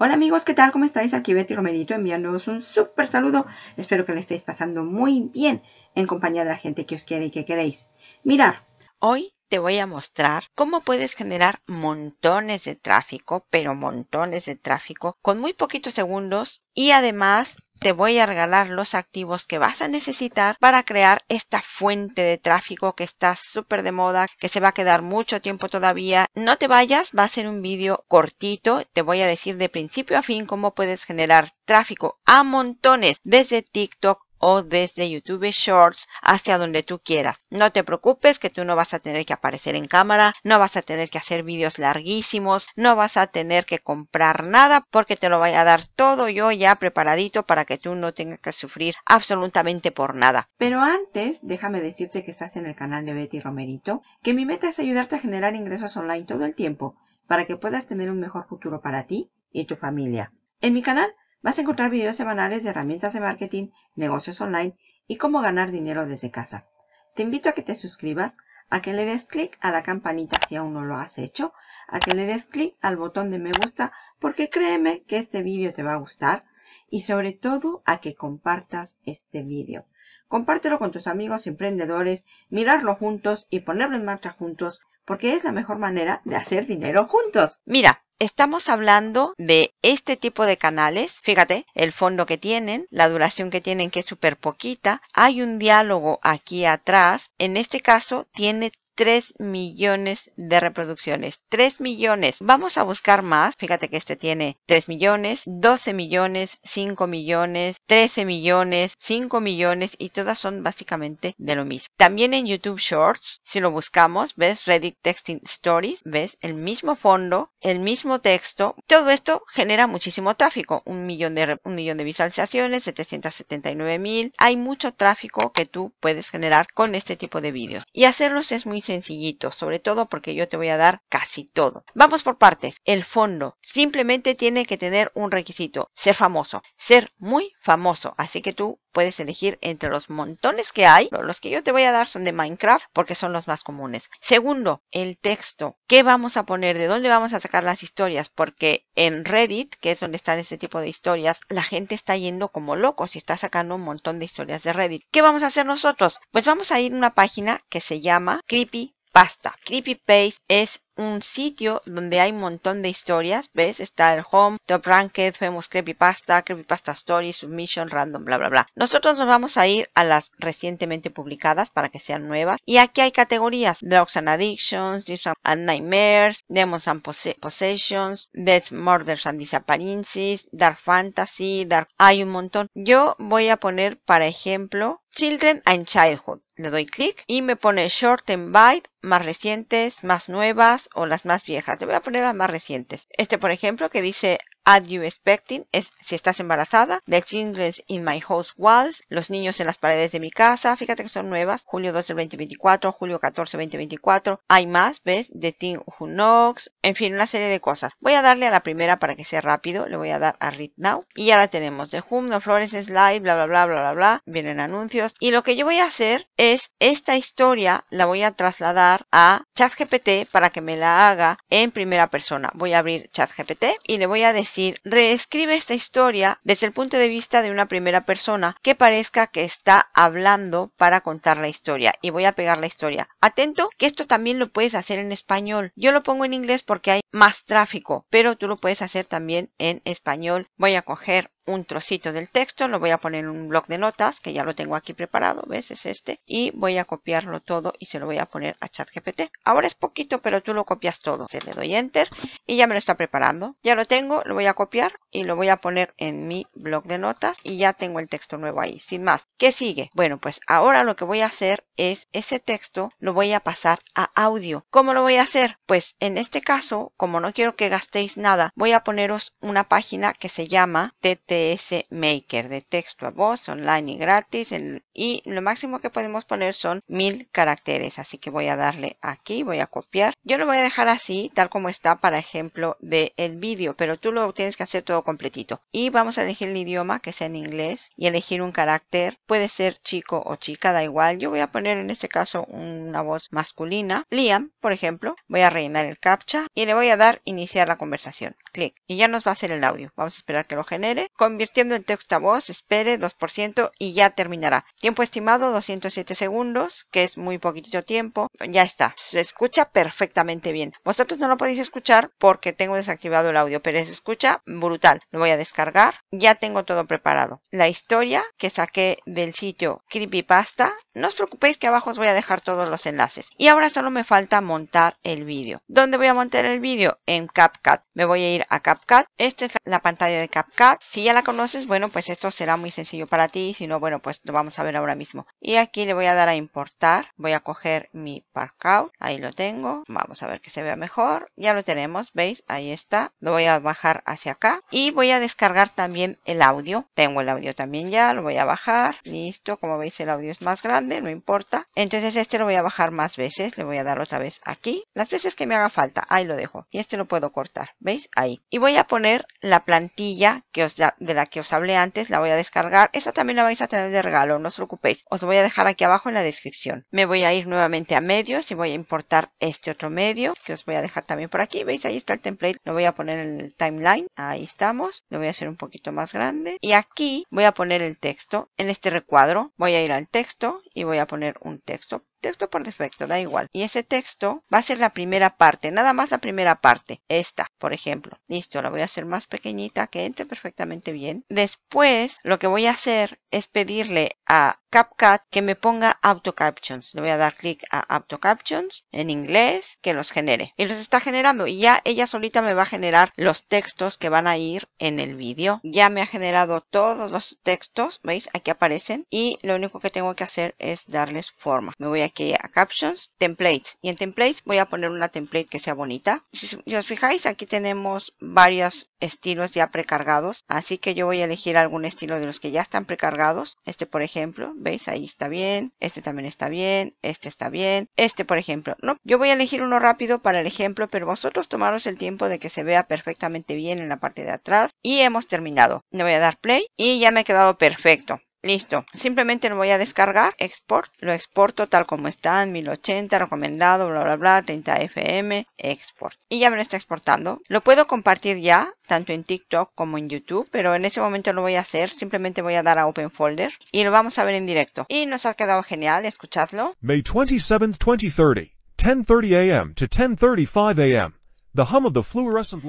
Hola amigos, ¿qué tal? ¿Cómo estáis? Aquí Betty Romerito enviándoos un súper saludo. Espero que le estéis pasando muy bien en compañía de la gente que os quiere y que queréis. Mirar. Hoy te voy a mostrar cómo puedes generar montones de tráfico, pero montones de tráfico, con muy poquitos segundos y además te voy a regalar los activos que vas a necesitar para crear esta fuente de tráfico que está súper de moda, que se va a quedar mucho tiempo todavía. No te vayas, va a ser un vídeo cortito. Te voy a decir de principio a fin cómo puedes generar tráfico a montones desde TikTok, o desde YouTube Shorts hacia donde tú quieras. No te preocupes que tú no vas a tener que aparecer en cámara, no vas a tener que hacer vídeos larguísimos, no vas a tener que comprar nada porque te lo voy a dar todo yo ya preparadito para que tú no tengas que sufrir absolutamente por nada. Pero antes, déjame decirte que estás en el canal de Betty Romerito, que mi meta es ayudarte a generar ingresos online todo el tiempo para que puedas tener un mejor futuro para ti y tu familia. En mi canal Vas a encontrar videos semanales de herramientas de marketing, negocios online y cómo ganar dinero desde casa. Te invito a que te suscribas, a que le des clic a la campanita si aún no lo has hecho, a que le des clic al botón de me gusta porque créeme que este vídeo te va a gustar y sobre todo a que compartas este vídeo. Compártelo con tus amigos emprendedores, mirarlo juntos y ponerlo en marcha juntos porque es la mejor manera de hacer dinero juntos. Mira, Estamos hablando de este tipo de canales. Fíjate, el fondo que tienen, la duración que tienen que es súper poquita. Hay un diálogo aquí atrás. En este caso tiene 3 millones de reproducciones. 3 millones. Vamos a buscar más. Fíjate que este tiene 3 millones, 12 millones, 5 millones, 13 millones, 5 millones y todas son básicamente de lo mismo. También en YouTube Shorts, si lo buscamos, ves Reddit Texting Stories, ves el mismo fondo, el mismo texto. Todo esto genera muchísimo tráfico. Un millón de, millón de visualizaciones, 779 mil. Hay mucho tráfico que tú puedes generar con este tipo de vídeos. Y hacerlos es muy sencillito, sobre todo porque yo te voy a dar casi todo. Vamos por partes. El fondo simplemente tiene que tener un requisito, ser famoso, ser muy famoso. Así que tú puedes elegir entre los montones que hay. Los que yo te voy a dar son de Minecraft porque son los más comunes. Segundo, el texto. ¿Qué vamos a poner? ¿De dónde vamos a sacar las historias? Porque en Reddit, que es donde están ese tipo de historias, la gente está yendo como locos y está sacando un montón de historias de Reddit. ¿Qué vamos a hacer nosotros? Pues vamos a ir a una página que se llama Creepy Basta. Clippy page es un sitio donde hay un montón de historias, ¿ves? Está el home, top ranked, famous creepypasta, creepypasta Stories. submission, random, bla, bla, bla. Nosotros nos vamos a ir a las recientemente publicadas para que sean nuevas. Y aquí hay categorías, drugs and addictions, dreams and nightmares, demons and possessions, death, murders and disappearances, dark fantasy, dark... Hay un montón. Yo voy a poner, para ejemplo, Children and Childhood. Le doy clic y me pone Short and Vibe, más recientes, más nuevas, o las más viejas. Le voy a poner las más recientes. Este, por ejemplo, que dice ad You Expecting? Es si estás embarazada. The Children in My House Walls. Los niños en las paredes de mi casa. Fíjate que son nuevas. Julio 12 2024, julio 14 2024. Hay más, ¿ves? The Thing Who En fin, una serie de cosas. Voy a darle a la primera para que sea rápido. Le voy a dar a Read Now. Y ya la tenemos. The Hum, No Flores Slide, bla, bla, bla, bla, bla, bla. Vienen anuncios. Y lo que yo voy a hacer es esta historia la voy a trasladar a ChatGPT para que me la haga en primera persona. Voy a abrir ChatGPT y le voy a decir reescribe esta historia desde el punto de vista de una primera persona que parezca que está hablando para contar la historia. Y voy a pegar la historia. Atento que esto también lo puedes hacer en español. Yo lo pongo en inglés porque hay más tráfico, pero tú lo puedes hacer también en español. Voy a coger un trocito del texto, lo voy a poner en un blog de notas que ya lo tengo aquí preparado, ¿ves? Es este. Y voy a copiarlo todo y se lo voy a poner a gpt Ahora es poquito, pero tú lo copias todo. Se le doy Enter y ya me lo está preparando. Ya lo tengo, lo voy a copiar y lo voy a poner en mi blog de notas y ya tengo el texto nuevo ahí, sin más. ¿Qué sigue? Bueno, pues ahora lo que voy a hacer es ese texto lo voy a pasar a audio. ¿Cómo lo voy a hacer? Pues en este caso, como no quiero que gastéis nada, voy a poneros una página que se llama TT ese Maker de texto a voz online y gratis y lo máximo que podemos poner son mil caracteres así que voy a darle aquí voy a copiar yo lo voy a dejar así tal como está para ejemplo de el vídeo pero tú lo tienes que hacer todo completito y vamos a elegir el idioma que sea en inglés y elegir un carácter puede ser chico o chica da igual yo voy a poner en este caso una voz masculina Liam por ejemplo voy a rellenar el captcha y le voy a dar iniciar la conversación clic y ya nos va a hacer el audio vamos a esperar que lo genere convirtiendo el texto a voz, espere 2% y ya terminará. Tiempo estimado 207 segundos, que es muy poquitito tiempo. Ya está, se escucha perfectamente bien. Vosotros no lo podéis escuchar porque tengo desactivado el audio, pero se escucha brutal. Lo voy a descargar, ya tengo todo preparado. La historia que saqué del sitio Creepypasta, no os preocupéis que abajo os voy a dejar todos los enlaces. Y ahora solo me falta montar el vídeo. ¿Dónde voy a montar el vídeo? En CapCut. Me voy a ir a CapCut. Esta es la pantalla de CapCut. Si ya la conoces, bueno, pues esto será muy sencillo para ti. Si no, bueno, pues lo vamos a ver ahora mismo. Y aquí le voy a dar a importar. Voy a coger mi Parkout. Ahí lo tengo. Vamos a ver que se vea mejor. Ya lo tenemos, ¿veis? Ahí está. Lo voy a bajar hacia acá. Y voy a descargar también el audio. Tengo el audio también ya. Lo voy a bajar. Listo. Como veis, el audio es más grande. No importa. Entonces este lo voy a bajar más veces. Le voy a dar otra vez aquí. Las veces que me haga falta. Ahí lo dejo. Y este lo puedo cortar. ¿Veis? Ahí. Y voy a poner la plantilla que os, da, de la que os hablé antes, la voy a descargar. Esta también la vais a tener de regalo, no os preocupéis. Os voy a dejar aquí abajo en la descripción. Me voy a ir nuevamente a medios y voy a importar este otro medio que os voy a dejar también por aquí. ¿Veis? Ahí está el template. Lo voy a poner en el timeline. Ahí estamos. Lo voy a hacer un poquito más grande. Y aquí voy a poner el texto. En este recuadro voy a ir al texto y voy a poner un texto texto por defecto, da igual. Y ese texto va a ser la primera parte, nada más la primera parte, esta, por ejemplo. Listo, la voy a hacer más pequeñita que entre perfectamente bien. Después, lo que voy a hacer es pedirle a CapCut que me ponga auto captions. Le voy a dar clic a auto captions en inglés que los genere. Y los está generando y ya ella solita me va a generar los textos que van a ir en el vídeo. Ya me ha generado todos los textos, ¿veis? Aquí aparecen y lo único que tengo que hacer es darles forma. Me voy aquí a captions, templates y en templates voy a poner una template que sea bonita. Si, si os fijáis aquí tenemos varios estilos ya precargados, así que yo voy a elegir algún estilo de los que ya están precargados. Este por ejemplo, ¿Veis? Ahí está bien. Este también está bien. Este está bien. Este, por ejemplo. No, yo voy a elegir uno rápido para el ejemplo, pero vosotros tomaros el tiempo de que se vea perfectamente bien en la parte de atrás. Y hemos terminado. Le voy a dar play y ya me ha quedado perfecto. Listo. Simplemente lo voy a descargar. Export. Lo exporto tal como está en 1080, recomendado, bla, bla, bla, 30 FM. Export. Y ya me lo está exportando. Lo puedo compartir ya, tanto en TikTok como en YouTube, pero en ese momento lo voy a hacer. Simplemente voy a dar a Open Folder y lo vamos a ver en directo. Y nos ha quedado genial, escuchadlo. May 27, 2030, 10:30 a.m. to 10:35 a.m.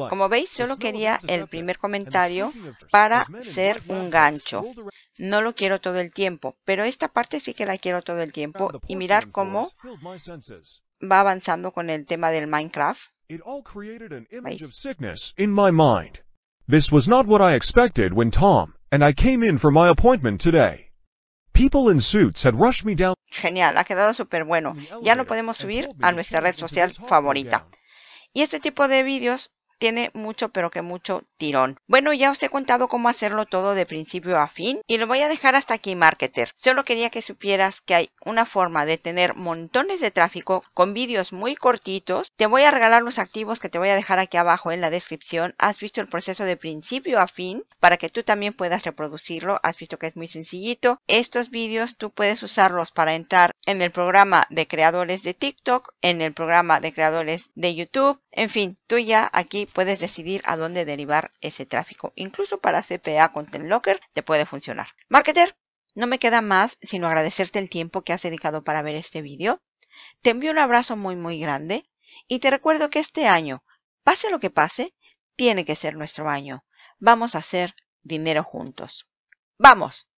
Como veis, solo quería el primer comentario para ser un gancho. No lo quiero todo el tiempo, pero esta parte sí que la quiero todo el tiempo y mirar cómo va avanzando con el tema del Minecraft. Genial, ha quedado súper bueno. Ya lo podemos subir a nuestra red social favorita. Y este tipo de vídeos tiene mucho pero que mucho tirón. Bueno, ya os he contado cómo hacerlo todo de principio a fin y lo voy a dejar hasta aquí, marketer. Solo quería que supieras que hay una forma de tener montones de tráfico con vídeos muy cortitos. Te voy a regalar los activos que te voy a dejar aquí abajo en la descripción. Has visto el proceso de principio a fin para que tú también puedas reproducirlo. Has visto que es muy sencillito. Estos vídeos tú puedes usarlos para entrar en el programa de creadores de TikTok, en el programa de creadores de YouTube. En fin, tú ya aquí puedes decidir a dónde derivar ese tráfico. Incluso para CPA Content Locker te puede funcionar. Marketer, no me queda más sino agradecerte el tiempo que has dedicado para ver este vídeo. Te envío un abrazo muy muy grande y te recuerdo que este año, pase lo que pase, tiene que ser nuestro año. Vamos a hacer dinero juntos. ¡Vamos!